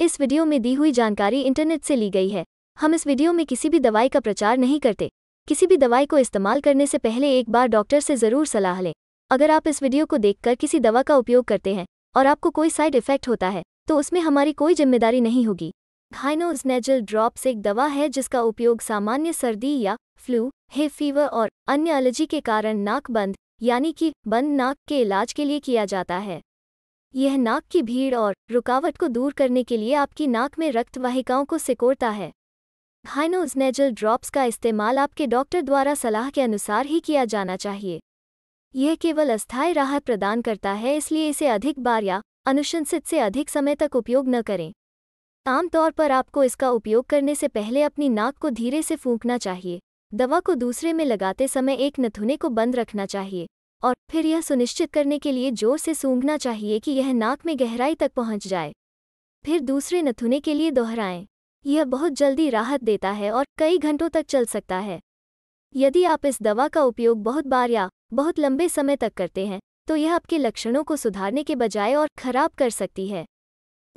इस वीडियो में दी हुई जानकारी इंटरनेट से ली गई है हम इस वीडियो में किसी भी दवाई का प्रचार नहीं करते किसी भी दवाई को इस्तेमाल करने से पहले एक बार डॉक्टर से ज़रूर सलाह लें अगर आप इस वीडियो को देखकर किसी दवा का उपयोग करते हैं और आपको कोई साइड इफेक्ट होता है तो उसमें हमारी कोई जिम्मेदारी नहीं होगी घाइनोजनेजल ड्रॉप्स एक दवा है जिसका उपयोग सामान्य सर्दी या फ्लू हे फीवर और अन्य एलर्जी के कारण नाक बंद यानी कि बंद नाक के इलाज के लिए किया जाता है यह नाक की भीड़ और रुकावट को दूर करने के लिए आपकी नाक में रक्त वाहिकाओं को सिकोड़ता है हाइनोजनेजल ड्रॉप्स का इस्तेमाल आपके डॉक्टर द्वारा सलाह के अनुसार ही किया जाना चाहिए यह केवल अस्थायी राहत प्रदान करता है इसलिए इसे अधिक बार या अनुशंसित से अधिक समय तक उपयोग न करें आमतौर पर आपको इसका उपयोग करने से पहले अपनी नाक को धीरे से फूंकना चाहिए दवा को दूसरे में लगाते समय एक नथुने को बंद रखना चाहिए और फिर यह सुनिश्चित करने के लिए जोर से सूंघना चाहिए कि यह नाक में गहराई तक पहुंच जाए फिर दूसरे नथुने के लिए दोहराएं यह बहुत जल्दी राहत देता है और कई घंटों तक चल सकता है यदि आप इस दवा का उपयोग बहुत बार या बहुत लंबे समय तक करते हैं तो यह आपके लक्षणों को सुधारने के बजाय और खराब कर सकती है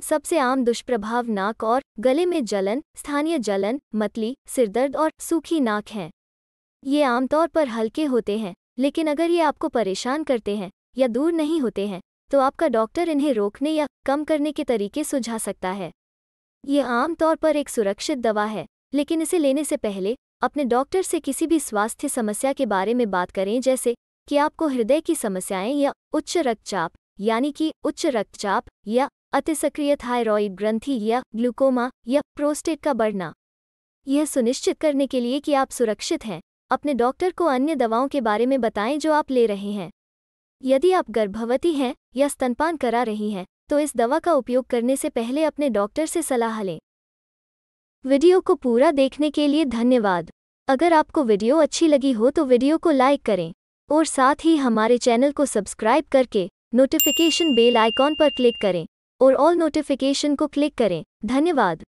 सबसे आम दुष्प्रभाव नाक और गले में जलन स्थानीय जलन मतली सिरदर्द और सूखी नाक हैं ये आमतौर पर हल्के होते हैं लेकिन अगर ये आपको परेशान करते हैं या दूर नहीं होते हैं तो आपका डॉक्टर इन्हें रोकने या कम करने के तरीके सुझा सकता है ये आमतौर पर एक सुरक्षित दवा है लेकिन इसे लेने से पहले अपने डॉक्टर से किसी भी स्वास्थ्य समस्या के बारे में बात करें जैसे कि आपको हृदय की समस्याएं या उच्च रक्तचाप यानी कि उच्च रक्तचाप या अतिसक्रिय थायराइड ग्रंथि या ग्लूकोमा या प्रोस्टेट का बढ़ना यह सुनिश्चित करने के लिए कि आप सुरक्षित हैं अपने डॉक्टर को अन्य दवाओं के बारे में बताएं जो आप ले रहे हैं यदि आप गर्भवती हैं या स्तनपान करा रही हैं तो इस दवा का उपयोग करने से पहले अपने डॉक्टर से सलाह लें वीडियो को पूरा देखने के लिए धन्यवाद अगर आपको वीडियो अच्छी लगी हो तो वीडियो को लाइक करें और साथ ही हमारे चैनल को सब्सक्राइब करके नोटिफिकेशन बेल आइकॉन पर क्लिक करें और ऑल नोटिफिकेशन को क्लिक करें धन्यवाद